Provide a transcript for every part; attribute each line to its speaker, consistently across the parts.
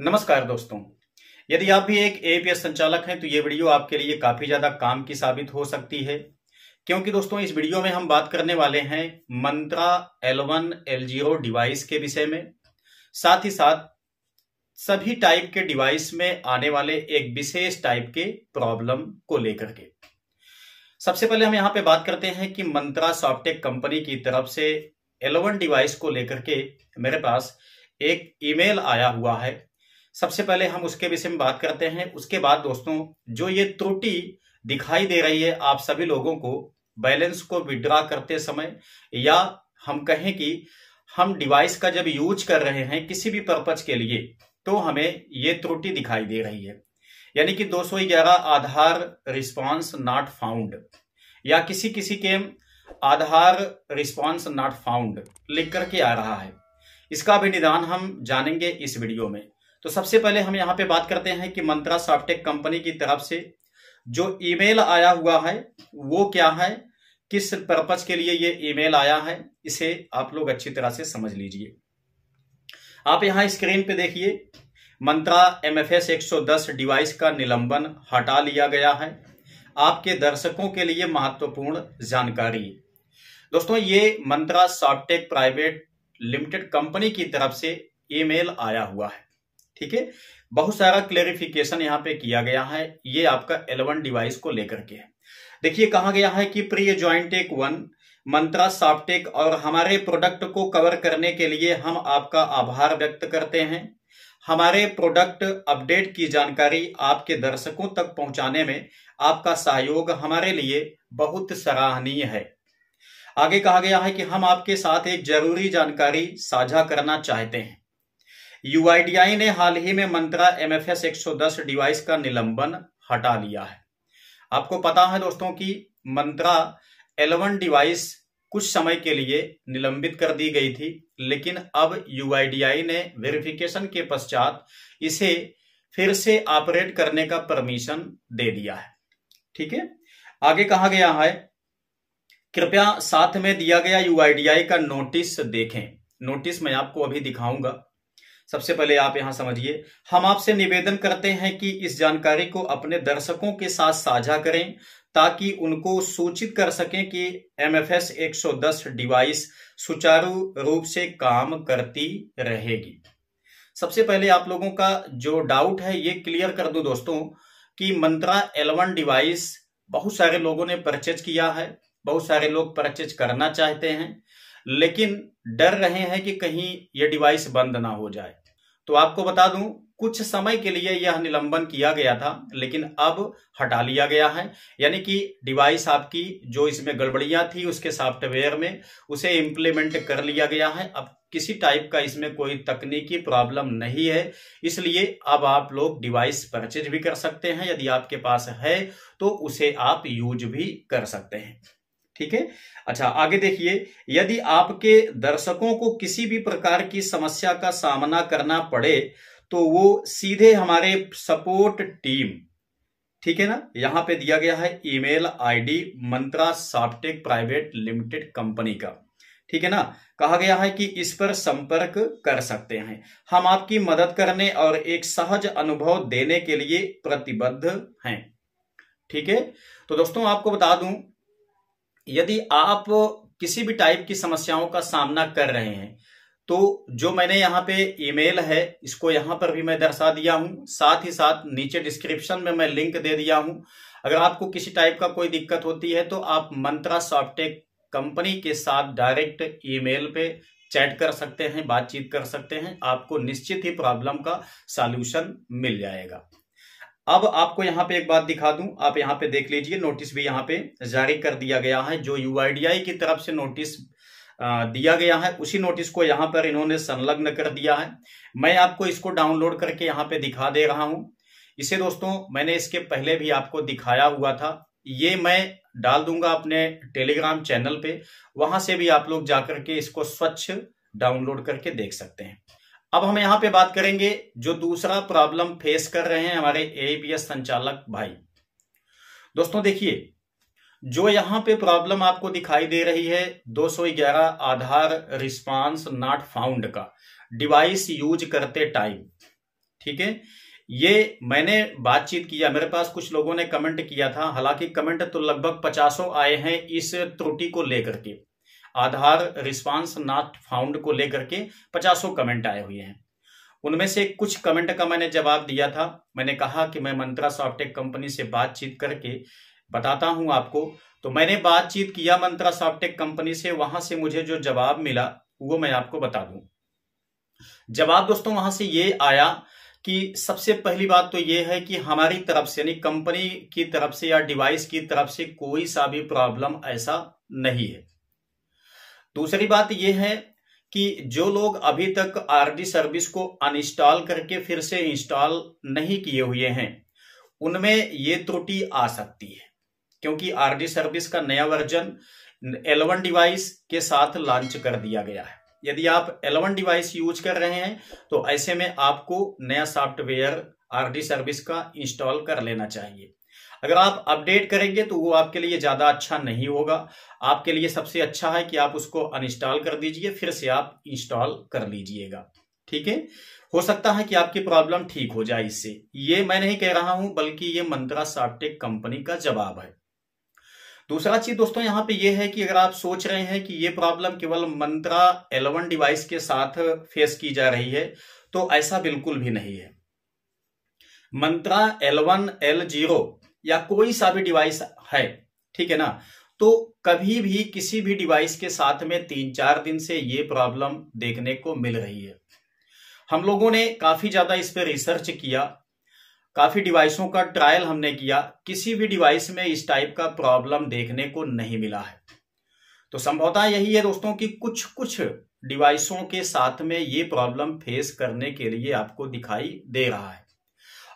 Speaker 1: नमस्कार दोस्तों यदि आप भी एक एपीएस संचालक हैं तो ये वीडियो आपके लिए काफी ज्यादा काम की साबित हो सकती है क्योंकि दोस्तों इस वीडियो में हम बात करने वाले हैं मंत्रा एल L0 डिवाइस के विषय में साथ ही साथ सभी टाइप के डिवाइस में आने वाले एक विशेष टाइप के प्रॉब्लम को लेकर के सबसे पहले हम यहां पे बात करते हैं कि मंत्रा सॉफ्टेक कंपनी की तरफ से एलेवन डिवाइस को लेकर के मेरे पास एक ईमेल आया हुआ है सबसे पहले हम उसके विषय में बात करते हैं उसके बाद दोस्तों जो ये त्रुटि दिखाई दे रही है आप सभी लोगों को बैलेंस को विड्रा करते समय या हम कहें कि हम डिवाइस का जब यूज कर रहे हैं किसी भी पर्पज के लिए तो हमें ये त्रुटि दिखाई दे रही है यानी कि 211 आधार रिस्पांस नॉट फाउंड या किसी किसी के आधार रिस्पांस नॉट फाउंड लिख करके आ रहा है इसका भी निदान हम जानेंगे इस वीडियो में तो सबसे पहले हम यहाँ पे बात करते हैं कि मंत्रा सॉफ्टेक कंपनी की तरफ से जो ईमेल आया हुआ है वो क्या है किस पर्पज के लिए ये ईमेल आया है इसे आप लोग अच्छी तरह से समझ लीजिए आप यहाँ स्क्रीन पे देखिए मंत्रा एम एफ एस एक सौ दस डिवाइस का निलंबन हटा लिया गया है आपके दर्शकों के लिए महत्वपूर्ण जानकारी दोस्तों ये Mantra Softech private limited company की तरफ से ईमेल आया हुआ है ठीक है बहुत सारा क्लेरिफिकेशन यहाँ पे किया गया है ये आपका एलेवन डिवाइस को लेकर के देखिए कहा गया है कि प्रिय ज्वाइंटेक वन मंत्रा साफ्टेक और हमारे प्रोडक्ट को कवर करने के लिए हम आपका आभार व्यक्त करते हैं हमारे प्रोडक्ट अपडेट की जानकारी आपके दर्शकों तक पहुंचाने में आपका सहयोग हमारे लिए बहुत सराहनीय है आगे कहा गया है कि हम आपके साथ एक जरूरी जानकारी साझा करना चाहते हैं यूआईडीआई ने हाल ही में मंत्रा एमएफएस 110 डिवाइस का निलंबन हटा लिया है आपको पता है दोस्तों कि मंत्रा एलेवन डिवाइस कुछ समय के लिए निलंबित कर दी गई थी लेकिन अब यूआईडीआई ने वेरिफिकेशन के पश्चात इसे फिर से ऑपरेट करने का परमिशन दे दिया है ठीक है आगे कहा गया है कृपया साथ में दिया गया यूआईडीआई का नोटिस देखें नोटिस मैं आपको अभी दिखाऊंगा सबसे पहले आप यहां समझिए हम आपसे निवेदन करते हैं कि इस जानकारी को अपने दर्शकों के साथ साझा करें ताकि उनको सूचित कर सकें कि एम एफ एस एक सौ दस डिवाइस सुचारू रूप से काम करती रहेगी सबसे पहले आप लोगों का जो डाउट है ये क्लियर कर दूं दोस्तों कि मंत्रा एलवन डिवाइस बहुत सारे लोगों ने परचेज किया है बहुत सारे लोग परचेज करना चाहते हैं लेकिन डर रहे हैं कि कहीं ये डिवाइस बंद ना हो जाए तो आपको बता दूं कुछ समय के लिए यह निलंबन किया गया था लेकिन अब हटा लिया गया है यानी कि डिवाइस आपकी जो इसमें गड़बड़ियां थी उसके सॉफ्टवेयर में उसे इंप्लीमेंट कर लिया गया है अब किसी टाइप का इसमें कोई तकनीकी प्रॉब्लम नहीं है इसलिए अब आप लोग डिवाइस परचेज भी कर सकते हैं यदि आपके पास है तो उसे आप यूज भी कर सकते हैं ठीक है अच्छा आगे देखिए यदि आपके दर्शकों को किसी भी प्रकार की समस्या का सामना करना पड़े तो वो सीधे हमारे सपोर्ट टीम ठीक है ना यहां पे दिया गया है email ID Mantra Softech private limited company का ठीक है ना कहा गया है कि इस पर संपर्क कर सकते हैं हम आपकी मदद करने और एक सहज अनुभव देने के लिए प्रतिबद्ध हैं ठीक है तो दोस्तों आपको बता दूं यदि आप किसी भी टाइप की समस्याओं का सामना कर रहे हैं तो जो मैंने यहाँ पे ईमेल है इसको यहाँ पर भी मैं दर्शा दिया हूँ साथ ही साथ नीचे डिस्क्रिप्शन में मैं लिंक दे दिया हूँ अगर आपको किसी टाइप का कोई दिक्कत होती है तो आप मंत्रा सॉफ्टेक कंपनी के साथ डायरेक्ट ईमेल पे चैट कर सकते हैं बातचीत कर सकते हैं आपको निश्चित ही प्रॉब्लम का सॉल्यूशन मिल जाएगा अब आपको यहाँ पे एक बात दिखा दूं आप यहाँ पे देख लीजिए नोटिस भी यहाँ पे जारी कर दिया गया है जो यू की तरफ से नोटिस दिया गया है उसी नोटिस को यहाँ पर इन्होंने संलग्न कर दिया है मैं आपको इसको डाउनलोड करके यहाँ पे दिखा दे रहा हूं इसे दोस्तों मैंने इसके पहले भी आपको दिखाया हुआ था ये मैं डाल दूंगा अपने टेलीग्राम चैनल पे वहां से भी आप लोग जाकर के इसको स्वच्छ डाउनलोड करके देख सकते हैं अब हम यहां पे बात करेंगे जो दूसरा प्रॉब्लम फेस कर रहे हैं हमारे एपीएस संचालक भाई दोस्तों देखिए जो यहां पे प्रॉब्लम आपको दिखाई दे रही है 211 आधार रिस्पांस नॉट फाउंड का डिवाइस यूज करते टाइम ठीक है ये मैंने बातचीत किया मेरे पास कुछ लोगों ने कमेंट किया था हालांकि कमेंट तो लगभग पचासों आए हैं इस त्रुटि को लेकर के आधार रिस्पांस नॉट फाउंड को लेकर के पचासों कमेंट आए हुए हैं उनमें से कुछ कमेंट का मैंने जवाब दिया था मैंने कहा कि मैं मंत्रा सॉफ्टेक कंपनी से बातचीत करके बताता हूं आपको तो मैंने बातचीत किया मंत्रा सॉफ्टेक कंपनी से वहां से मुझे जो जवाब मिला वो मैं आपको बता दूं जवाब दोस्तों वहां से ये आया कि सबसे पहली बात तो ये है कि हमारी तरफ से यानी कंपनी की तरफ से या डिवाइस की तरफ से कोई सा भी प्रॉब्लम ऐसा नहीं है दूसरी बात यह है कि जो लोग अभी तक आरडी सर्विस को अनइंस्टॉल करके फिर से इंस्टॉल नहीं किए हुए हैं उनमें ये त्रुटि आ सकती है क्योंकि आरडी सर्विस का नया वर्जन एलेवन डिवाइस के साथ लॉन्च कर दिया गया है यदि आप एलेवन डिवाइस यूज कर रहे हैं तो ऐसे में आपको नया सॉफ्टवेयर आरडी सर्विस का इंस्टॉल कर लेना चाहिए अगर आप अपडेट करेंगे तो वो आपके लिए ज़्यादा अच्छा नहीं होगा आपके लिए सबसे अच्छा है कि आप उसको अनइंस्टॉल कर दीजिए फिर से आप इंस्टॉल कर लीजिएगा ठीक है हो सकता है कि आपकी प्रॉब्लम ठीक हो जाए इससे ये मैं नहीं कह रहा हूं बल्कि ये मंत्रा साफ्टेक कंपनी का जवाब है दूसरा चीज दोस्तों यहां पे ये है कि अगर आप सोच रहे हैं कि ये प्रॉब्लम केवल मंत्रा एलेवन डिवाइस के साथ फेस की जा रही है तो ऐसा बिल्कुल भी नहीं है मंत्रा एलेवन एल जीरो या कोई सा भी डिवाइस है ठीक है ना तो कभी भी किसी भी डिवाइस के साथ में तीन चार दिन से ये प्रॉब्लम देखने को मिल रही है हम लोगों ने काफी ज्यादा इस पर रिसर्च किया काफी डिवाइसों का ट्रायल हमने किया किसी भी डिवाइस में इस टाइप का प्रॉब्लम देखने को नहीं मिला है तो संभवतः यही है दोस्तों कि कुछ कुछ डिवाइसों के साथ में ये प्रॉब्लम फेस करने के लिए आपको दिखाई दे रहा है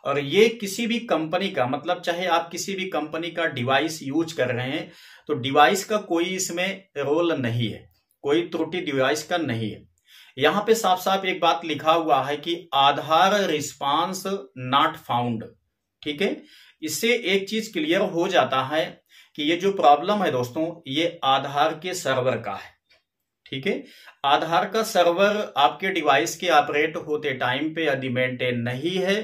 Speaker 1: और ये किसी भी कंपनी का मतलब चाहे आप किसी भी कंपनी का डिवाइस यूज कर रहे हैं तो डिवाइस का कोई इसमें रोल नहीं है कोई त्रुटि डिवाइस का नहीं है यहां पे साफ साफ एक बात लिखा हुआ है कि आधार रिस्पांस नॉट फाउंड ठीक है इससे एक चीज क्लियर हो जाता है कि ये जो प्रॉब्लम है दोस्तों ये आधार के सर्वर का है ठीक है आधार का सर्वर आपके डिवाइस के ऑपरेट होते टाइम पे यदि मेंटेन नहीं है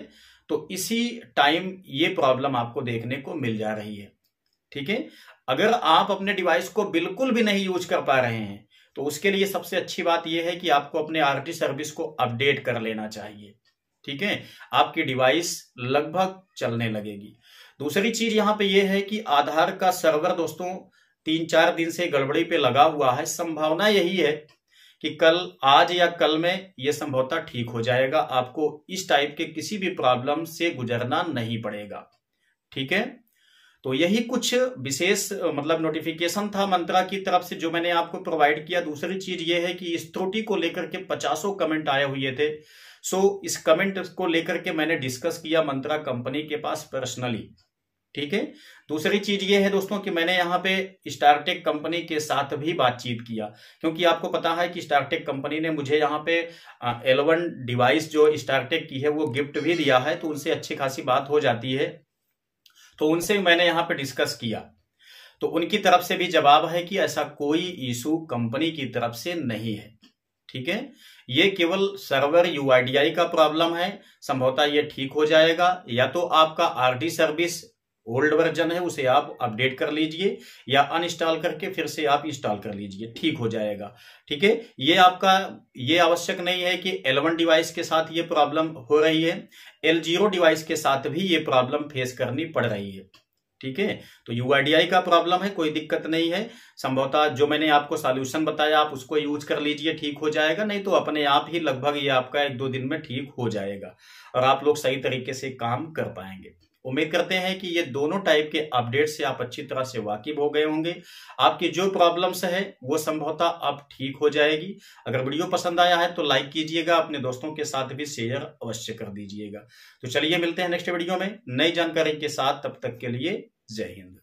Speaker 1: तो इसी टाइम ये प्रॉब्लम आपको देखने को मिल जा रही है ठीक है अगर आप अपने डिवाइस को बिल्कुल भी नहीं यूज कर पा रहे हैं तो उसके लिए सबसे अच्छी बात यह है कि आपको अपने आरटी सर्विस को अपडेट कर लेना चाहिए ठीक है आपकी डिवाइस लगभग चलने लगेगी दूसरी चीज यहां पे यह है कि आधार का सर्वर दोस्तों तीन चार दिन से गड़बड़ी पे लगा हुआ है संभावना यही है कि कल आज या कल में ये संभवता ठीक हो जाएगा आपको इस टाइप के किसी भी प्रॉब्लम से गुजरना नहीं पड़ेगा ठीक है तो यही कुछ विशेष मतलब नोटिफिकेशन था मंत्रा की तरफ से जो मैंने आपको प्रोवाइड किया दूसरी चीज ये है कि इस त्रुटि को लेकर के पचासों कमेंट आए हुए थे सो इस कमेंट को लेकर के मैंने डिस्कस किया मंत्रा कंपनी के पास पर्सनली ठीक है दूसरी चीज ये है दोस्तों कि मैंने यहाँ पे स्टार्टेक कंपनी के साथ भी बातचीत किया क्योंकि आपको पता है कि स्टार्टेक कंपनी ने मुझे यहाँ पे एलवन डिवाइस जो स्टार्टेक की है वो गिफ्ट भी दिया है तो उनसे अच्छी खासी बात हो जाती है तो उनसे मैंने यहाँ पे डिस्कस किया तो उनकी तरफ से भी जवाब है कि ऐसा कोई इशू कंपनी की तरफ से नहीं है ठीक है ये केवल सर्वर यू का प्रॉब्लम है संभवतः ये ठीक हो जाएगा या तो आपका आरडी सर्विस ओल्ड वर्जन है उसे आप अपडेट कर लीजिए या अनइंस्टॉल करके फिर से आप इंस्टॉल कर लीजिए ठीक हो जाएगा ठीक है ये आपका ये आवश्यक नहीं है कि L1 डिवाइस के साथ ये प्रॉब्लम हो रही है L0 डिवाइस के साथ भी ये प्रॉब्लम फेस करनी पड़ रही है ठीक है तो यू का प्रॉब्लम है कोई दिक्कत नहीं है संभवतः जो मैंने आपको सॉल्यूशन बताया आप उसको यूज कर लीजिए ठीक हो जाएगा नहीं तो अपने आप ही लगभग ये आपका एक दो दिन में ठीक हो जाएगा और आप लोग सही तरीके से काम कर पाएंगे उम्मीद करते हैं कि ये दोनों टाइप के अपडेट से आप अच्छी तरह से वाकिफ हो गए होंगे आपकी जो प्रॉब्लम्स है वो संभवतः अब ठीक हो जाएगी अगर वीडियो पसंद आया है तो लाइक कीजिएगा अपने दोस्तों के साथ भी शेयर अवश्य कर दीजिएगा तो चलिए मिलते हैं नेक्स्ट वीडियो में नई जानकारी के साथ तब तक के लिए जय हिंद